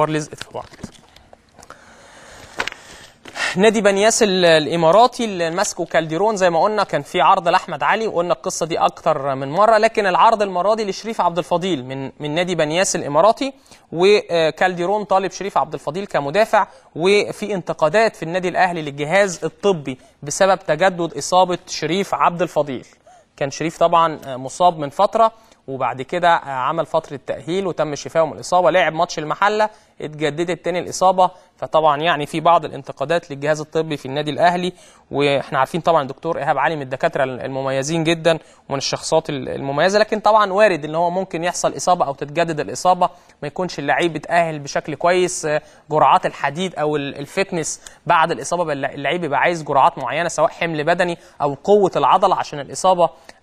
لزقت في نادي بنياس الاماراتي اللي ماسكه كالديرون زي ما قلنا كان في عرض لاحمد علي وقلنا القصه دي اكتر من مره لكن العرض المره دي لشريف عبد الفضيل من من نادي بنياس الاماراتي وكالديرون طالب شريف عبد الفضيل كمدافع وفي انتقادات في النادي الاهلي للجهاز الطبي بسبب تجدد اصابه شريف عبد الفضيل كان شريف طبعا مصاب من فتره وبعد كده عمل فتره تاهيل وتم شفاؤه من الاصابه لعب ماتش المحله اتجددت تاني الاصابه فطبعا يعني في بعض الانتقادات للجهاز الطبي في النادي الاهلي واحنا عارفين طبعا الدكتور ايهاب علي من الدكاتره المميزين جدا ومن الشخصيات المميزه لكن طبعا وارد ان هو ممكن يحصل اصابه او تتجدد الاصابه ما يكونش اللعيب اتاهل بشكل كويس آه، جرعات الحديد او الفتنس بعد الاصابه اللعيب بيبقى عايز جرعات معينه سواء حمل بدني او قوه العضله عشان الاصابه